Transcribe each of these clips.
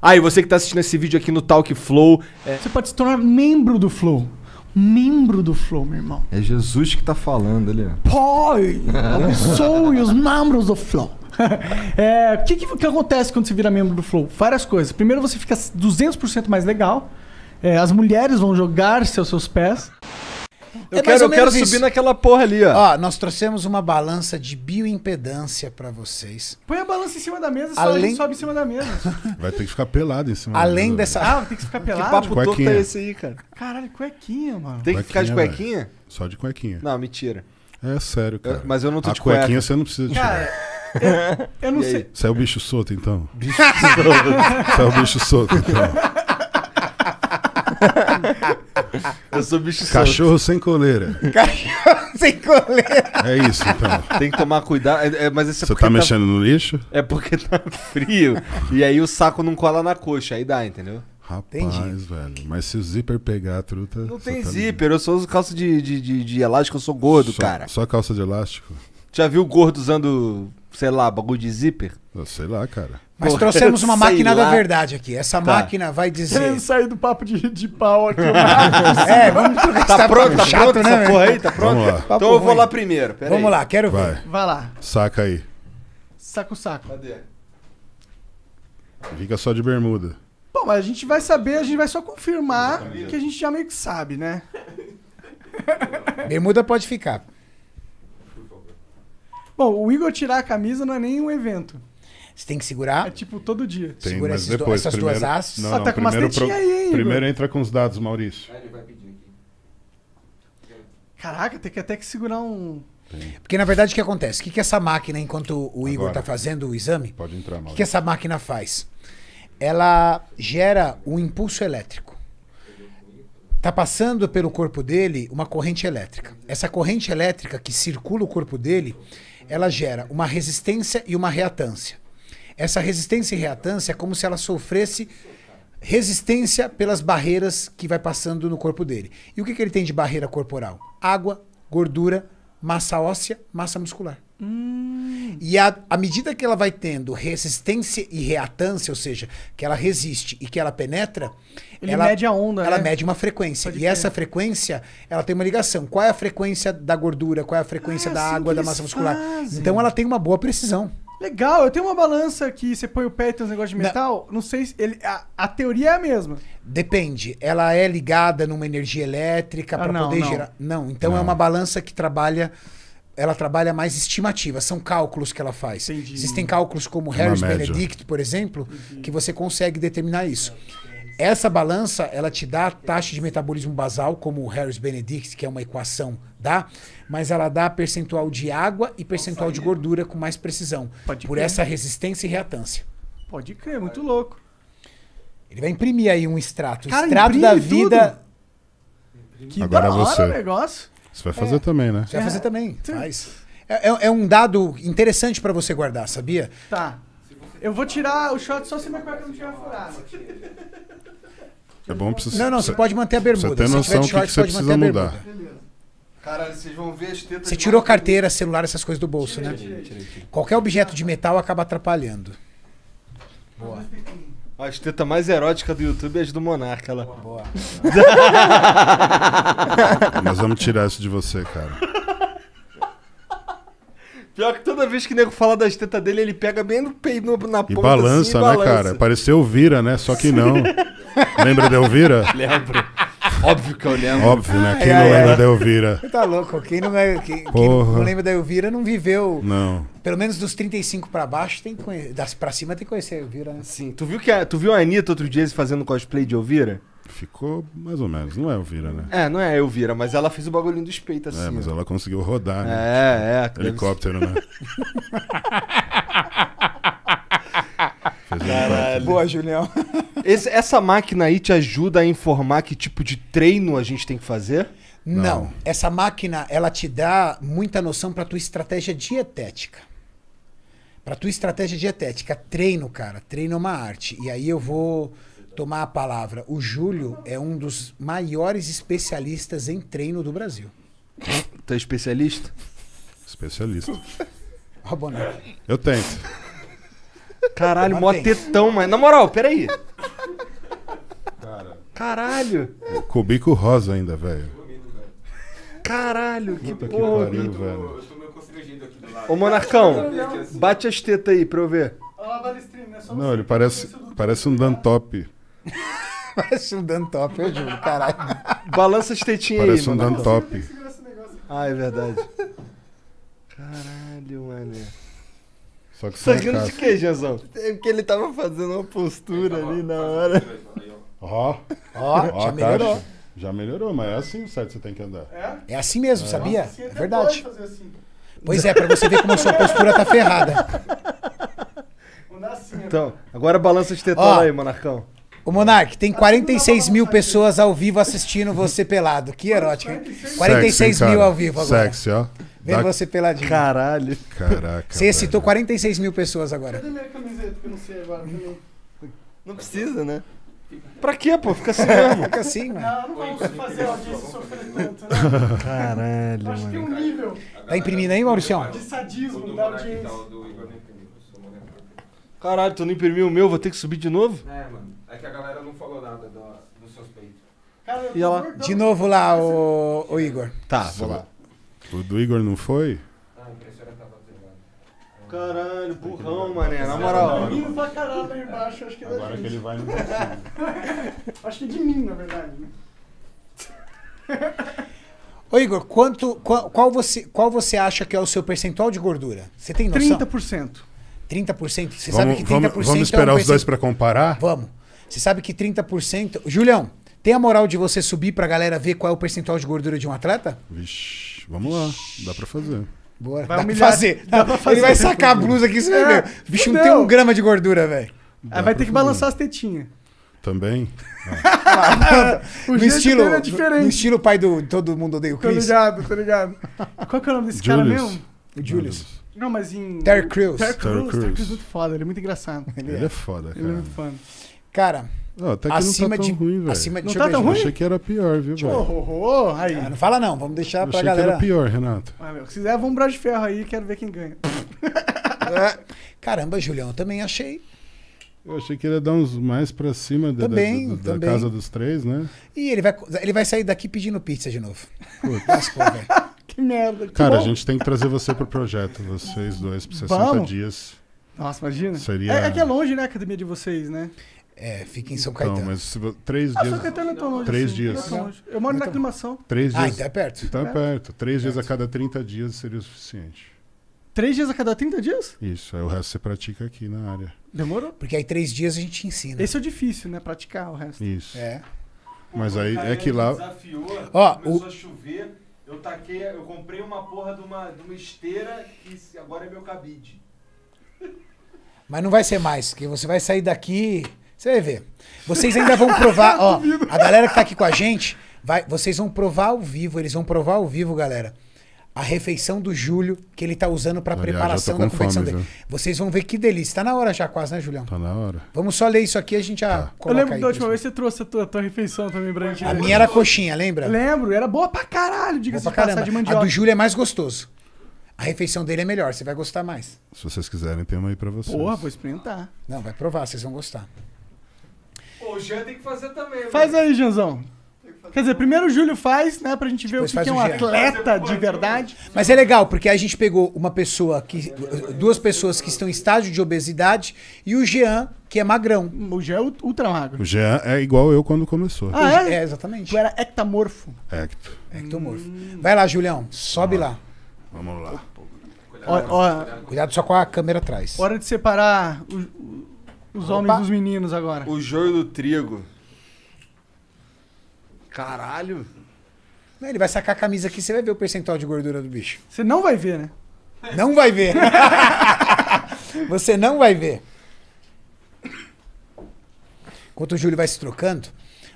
Ah, e você que tá assistindo esse vídeo aqui no Talk Flow. É... Você pode se tornar membro do Flow. Membro do Flow, meu irmão. É Jesus que tá falando ali. Pai, abençoe os membros do Flow. é, o que, que, que, acontece quando você vira membro do Flow? Várias coisas. Primeiro, você fica 200% mais legal. É, as mulheres vão jogar-se aos seus pés. Eu é quero, eu quero subir naquela porra ali, ó. Ó, nós trouxemos uma balança de bioimpedância para vocês. Põe a balança em cima da mesa, só Além... a gente sobe em cima da mesa. Vai ter que ficar pelado em cima Além da mesa. Além dessa. Ah, tem que ficar pelado. Que papo torto é esse aí, cara? Caralho, cuequinha, mano. Tem que ficar de cuequinha? Véio. Só de cuequinha. Não, mentira. É sério, cara. Eu, mas eu não tô a de cuequinha cueca. você não precisa de Cara, eu, eu não sei. Você é o bicho solto, então? Bicho solto. Você é o bicho solto, então. Eu sou bicho Cachorro solto. sem coleira. Cachorro sem coleira. É isso, então. Tem que tomar cuidado. É, é, mas isso é Você tá, tá mexendo tá... no lixo? É porque tá frio. e aí o saco não cola na coxa. Aí dá, entendeu? Rapaz, Entendi. velho. Mas se o zíper pegar a truta. Não tem tá zíper, ligado. eu só uso calça de, de, de, de, elástico, eu sou gordo, só, cara. Só calça de elástico? Já viu gordo usando sei lá, bagulho de zíper? sei lá, cara. Mas trouxemos uma máquina lá. da verdade aqui. Essa tá. máquina vai dizer. Querendo sair do papo de, de pau aqui. é, vamos trocar tá, tá, pronto, tá chato, pronto, né? Porra aí, tá pronto? Então eu ruim. vou lá primeiro. Pera vamos aí. lá, quero vai. ver. Vai lá. Saca aí. Saca o saco. Cadê? Fica só de bermuda. Bom, mas a gente vai saber, a gente vai só confirmar que a gente já meio que sabe, né? bermuda pode ficar. Bom, o Igor tirar a camisa não é nem um evento. Você tem que segurar. É tipo todo dia. Tem, Segura mas depois, do, essas primeiro, duas asas. Não, não, ah, tá primeiro, pro, aí, primeiro entra com os dados, Maurício. ele vai pedir aqui. Caraca, tem que até que segurar um. Tem. Porque na verdade o que acontece? O que, que essa máquina, enquanto o Igor está fazendo o exame, pode entrar, Maurício. o que, que essa máquina faz? Ela gera um impulso elétrico. Está passando pelo corpo dele uma corrente elétrica. Essa corrente elétrica que circula o corpo dele ela gera uma resistência e uma reatância. Essa resistência e reatância é como se ela sofresse resistência pelas barreiras que vai passando no corpo dele. E o que, que ele tem de barreira corporal? Água, gordura, massa óssea, massa muscular. E a, à medida que ela vai tendo resistência e reatância, ou seja, que ela resiste e que ela penetra, Ele ela mede a onda. Ela né? mede uma frequência. Pode e ter. essa frequência, ela tem uma ligação. Qual é a frequência da gordura? Qual é a frequência ah, da assim água, da massa muscular? Fazem. Então ela tem uma boa precisão. Legal, eu tenho uma balança que você põe o pé e tem uns negócios de metal. Não, não sei se. Ele, a, a, teoria é a mesma. Depende. Ela é ligada numa energia elétrica ah, para poder não. gerar. Não, então é não. é uma balança que trabalha ela trabalha mais estimativa, são cálculos que ela faz. Entendi. Existem cálculos como é Harris Benedict, por exemplo, Entendi. que você consegue determinar isso. Essa balança, ela te dá a taxa de metabolismo basal, como o Harris Benedict, que é uma equação, dá, mas ela dá percentual de água e percentual de gordura com mais precisão, Pode por crer. essa resistência e reatância. Pode crer, muito louco. Ele vai imprimir aí um extrato, Cara, extrato da vida. Tudo. Que Agora da hora você. o negócio. Você vai fazer é. também, né? Você vai fazer também. É. Faz. É, é, é um dado interessante para você guardar, sabia? Tá. Eu vou tirar o shot só se minha cueca não tiver furada. É bom pra você. Não, não, você pode manter a bermuda. Você tem noção do que, que, você precisa mudar. Caralho, vocês vão ver as tetas. Você tirou carteira, celular, essas coisas do bolso, tirei, né? Tirei, tirei, Qualquer objeto de metal acaba atrapalhando. Boa. As tetas mais eróticas do YouTube é as do Monarca lá. Boa. boa. Nós vamos tirar isso de você, cara. Pior que toda vez que o nego fala das tetas dele, ele pega bem no peito, na e ponta. Balança, assim, e balança, né, cara? Pareceu Elvira, né? Só que não. Lembra de Elvira? Lembro. Óbvio que eu lembro. Óbvio, né? Quem ai, não ai, lembra da Elvira? Tá louco. Quem não, é, quem, quem não lembra da Elvira não viveu. Não. Pelo menos dos 35 pra baixo, tem que Das pra cima tem que conhecer a Elvira, né? Sim. Tu viu, que a, tu viu a Anitta outro dia fazendo cosplay de Elvira? Ficou mais ou menos, não é Elvira, né? É, não é Elvira, mas ela fez o bagulhinho dos peitos é, assim. É, mas ela conseguiu rodar, né? É, é. Tipo, helicóptero, né? Caralho. Boa, Julião. Esse, essa máquina aí te ajuda a informar que tipo de treino a gente tem que fazer? Não. Não. Essa máquina, ela te dá muita noção para tua estratégia dietética. Para tua estratégia dietética, treino, cara, treino é uma arte. E aí eu vou tomar a palavra. O Júlio é um dos maiores especialistas em treino do Brasil. Tu é especialista? Especialista. Ó, oh, Eu tento. Caralho, mó tetão, mas. Na moral, peraí. Caralho! Cubico rosa ainda, né, velho. Caralho, que Puta porra. Que pariu, velho. Eu tô meio constrangido aqui do lado. Ô, Monarcão, assim. bate as tetas aí pra eu ver. Né? Não, ele parece, parece um top. parece um top, eu juro, caralho. Balança as tetinhas aí, Parece um dan top. É ah, é verdade. Caralho, mané. Só que tá Sangrando de quê, Jezão? É porque ele tava fazendo uma postura ali na hora. Ó, ó, já tá, melhorou. Já melhorou, mas é assim o site você tem que andar. É? É assim mesmo, é. sabia? Nossa, é verdade. Assim. Pois é, pra você ver como a sua postura tá ferrada. É então, agora balança de tetão aí, Monarcão. Ô, Monark, tem 46 mil pessoas ao vivo assistindo você pelado. Que erótico, 46 Sexy, mil ao vivo agora. Sexy, ó. Vendo você peladinho. Caralho. Caraca. Você excitou 46 mil pessoas agora. Cadê minha camiseta que eu não sei agora? Não precisa, né? Pra quê, pô? Fica assim mesmo. Fica assim, mano. Não, não vamos fazer a audiência sofrer tanto, né? Caralho, Acho mano. que tem um nível. Tá imprimindo aí, Maurício? De sadismo da audiência. Tá, Caralho, tu não imprimiu o meu, vou ter que subir de novo? É, mano. É que a galera não falou nada do, do suspeito. Cara, e ela... De novo lá, o, o Igor. Tá, vou lá. O do Igor não foi? Caralho, burrão, mané, na moral. dormindo pra caralho aí embaixo, acho que é da Agora gente. que ele vai no Acho que é de mim, na verdade. Né? Ô Igor, quanto, qual, qual você, qual você acha que é o seu percentual de gordura? Você tem noção? 30%. 30%? Você sabe que 30% Vamos, vamos é esperar é um os dois para comparar? Vamos. Você sabe que 30%... Julião, tem a moral de você subir pra galera ver qual é o percentual de gordura de um atleta? Vixe, vamos lá. Dá pra fazer. Bora. Vai dá humilhar, fazer. Dá pra fazer. Ele vai sacar a blusa aqui, você vai é, ver. O bicho não tem um grama de gordura, velho. vai ter que balançar as tetinhas. Também. Ah. o no estilo, é diferente. No estilo pai do Todo Mundo Odeia o Chris. Tô ligado, tô ligado. Qual que é o nome desse Julius. cara mesmo? O Julius. Não, mas em... Terry Crews. Terry Crews. Terry Crews é muito foda, ele é muito engraçado. Ele, ele é. é foda, cara. Ele é muito foda. Cara... Não, até que acima não tá tão de, ruim, velho. não tá tão ruim? Eu achei que era pior, viu, velho? Oh, oh, oh, aí. Ah, não fala não, vamos deixar eu galera. achei Que era pior, Renato. Ah, meu, se quiser, vamos braço de ferro aí, quero ver quem ganha. É. Caramba, Julião, eu também achei. Eu achei que ele ia dar uns mais pra cima da, também, da, da, também. da casa dos três, né? E ele vai, ele vai sair daqui pedindo pizza de novo. Lascou, velho. que merda. Que Cara, bom. a gente tem que trazer você pro projeto, vocês dois, por 60 vamos? dias. Nossa, imagina. Seria... É, é que é longe, né, a academia de vocês, né? É, fica em São então, Caetano. Mas três ah, dias. São Caetano é tão longe. Três assim, dias. É longe. Eu moro então, na aclimação. Três ah, dias. Ah, então é perto. Então é perto. É. perto. Três perto. dias a cada 30 dias seria o suficiente. Três dias a cada 30 dias? Isso, aí é o resto você pratica aqui na área. Demorou? Porque aí três dias a gente ensina. Esse é o difícil, né? Praticar o resto. Isso. É. Mas aí é que lá. Desafiou, Ó, começou o... a chover, eu taquei, eu comprei uma porra de uma, de uma esteira que agora é meu cabide. Mas não vai ser mais, porque você vai sair daqui. Você vai ver. Vocês ainda vão provar, ó. A galera que tá aqui com a gente, vai, vocês vão provar ao vivo, eles vão provar ao vivo, galera. A refeição do Júlio que ele tá usando para preparação já tô da competição fome, dele. Vocês vão ver que delícia. Tá na hora já quase, né, Julião? Tá na hora. Vamos só ler isso aqui a gente já Tá. Eu lembro aí, da última vez que você trouxe a tua, tua refeição também pra gente. A né? minha era coxinha, lembra? Lembro, era boa pra caralho, diga-se de caramba. passar de A mandioca. do Júlio é mais gostoso. A refeição dele é melhor, você vai gostar mais. Se vocês quiserem, tem uma aí pra vocês. Porra, vou experimentar. Não, vai provar, vocês vão gostar o Jean tem que fazer também. Mano. Faz aí, Jeanzão. Quer dizer, primeiro o Júlio faz, né? Pra gente ver Depois o que, que é um atleta de verdade. Mas é legal, porque a gente pegou uma pessoa que. Duas pessoas que estão em estágio de obesidade e o Jean, que é magrão. O Jean é ultra magro. O Jean é igual eu quando começou. Ah, é? é exatamente. Tu era ectamorfo. Ecto. Ectomorfo. Vai lá, Julião. Sobe lá. Vamos lá. Ó, ó, cuidado só com a câmera atrás. Hora de separar o, os Opa. homens dos meninos agora. O joio do trigo. Caralho. Não, ele vai sacar a camisa aqui, você vai ver o percentual de gordura do bicho. Você não vai ver, né? Não vai ver. você não vai ver. Enquanto o Júlio vai se trocando,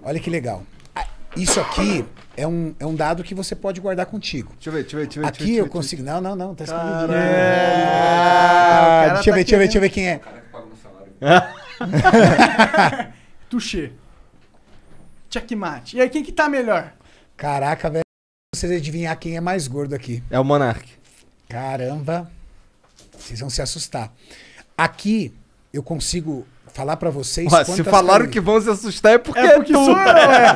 olha que legal. Ah, isso aqui é um, é um dado que você pode guardar contigo. Deixa eu ver, deixa eu ver, deixa eu ver. Aqui deixa eu, ver, eu consigo. Não, não, não, tá escondido. Ah, é, deixa eu tá ver, deixa eu ver, deixa eu ver quem é. Tuxê. Checkmate. E aí, quem que tá melhor? Caraca, velho. Vocês adivinhar quem é mais gordo aqui. É o Monark. Caramba. Vocês vão se assustar. Aqui, eu consigo falar para vocês. Ué, se falaram calorias. que vão se assustar é porque, é porque é tu. Sou eu, é.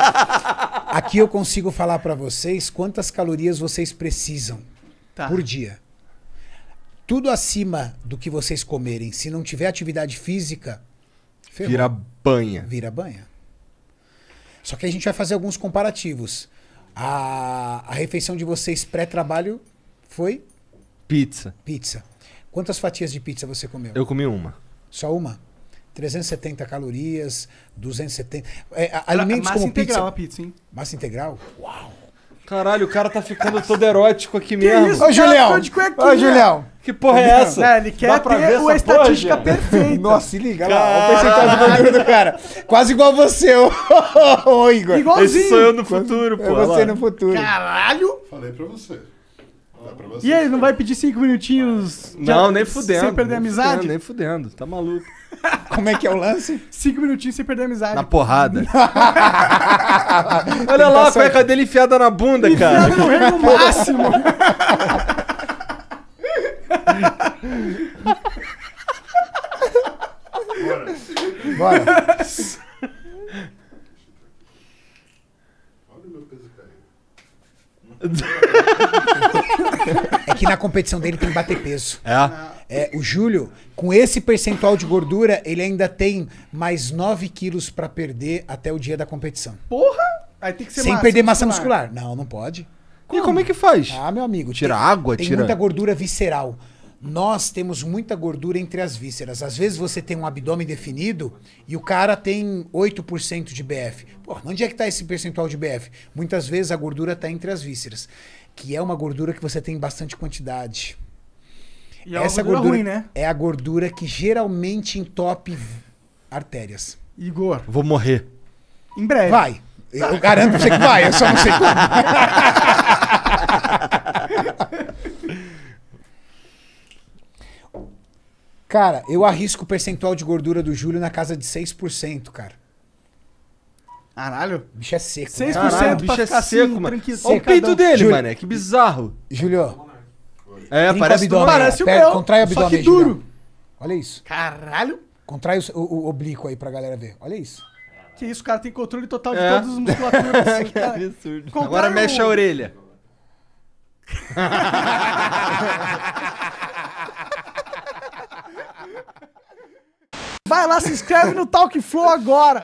Aqui eu consigo falar para vocês quantas calorias vocês precisam tá. por dia tudo acima do que vocês comerem, se não tiver atividade física, ferrou. vira banha. Vira banha. Só que a gente vai fazer alguns comparativos. A, a refeição de vocês pré-trabalho foi? Pizza. Pizza. Quantas fatias de pizza você comeu? Eu comi uma. Só uma? 370 calorias, 270. É, é, alimentos pizza. massa integral a pizza, hein? Massa integral? Uau! Caralho, o cara tá ficando todo erótico aqui mesmo. Isso, Ô, Julião! Ô, Julião! Que porra tá é essa? É, ele quer ter ver uma estatística porra, perfeita. Nossa, se liga lá. Olha o percentual do cara. Quase igual você, ô, ô Igor. Igualzinho. Esse sou eu no futuro, é pô. É você lá. no futuro. Caralho! Falei pra você. E aí, não vai pedir cinco minutinhos? Não, nem fudendo. Sem perder amizade? Fudendo, nem fudendo, tá maluco. Como é que é o lance? Cinco minutinhos sem perder a amizade. Na porrada. Olha tá lá, a cueca dele enfiada na bunda, enfiada cara. Correr no máximo. Bora. Bora. É que na competição dele tem que bater peso. É. É, o Júlio, com esse percentual de gordura, ele ainda tem mais 9 quilos para perder até o dia da competição. Porra! Aí tem que ser Sem massa, perder massa muscular. muscular. Não, não pode. Como? E como é que faz? Ah, meu amigo. Tira tem, água, tem tira. Tem muita gordura visceral. Nós temos muita gordura entre as vísceras. Às vezes você tem um abdômen definido e o cara tem 8% de BF. Pô, onde é que está esse percentual de BF? Muitas vezes a gordura está entre as vísceras, que é uma gordura que você tem bastante quantidade. E é Essa é gordura, gordura ruim, né? é a gordura que geralmente entope artérias. Igor, Vou morrer. em breve. Vai. Eu garanto pra você que vai, eu só não sei cara, eu arrisco o percentual de gordura do Júlio na casa de 6%, cara. Caralho. bicho é seco. 6% né? Caralho, pra bicho é seco, assim, mano. tranquilo. Olha o peito dele, Júlio. mano. Que bizarro. Júlio, é, parece, abdômen, né? parece o meu. Contrai o abdômen. Só que duro. Olha isso. Caralho. Contrai o, o, o oblíquo aí pra galera ver. Olha isso. Que isso, o cara tem controle total de é. todas as musculaturas. que absurdo. Contrai Agora o... mexe a orelha. Vai lá, se inscreve no Talk Flow agora.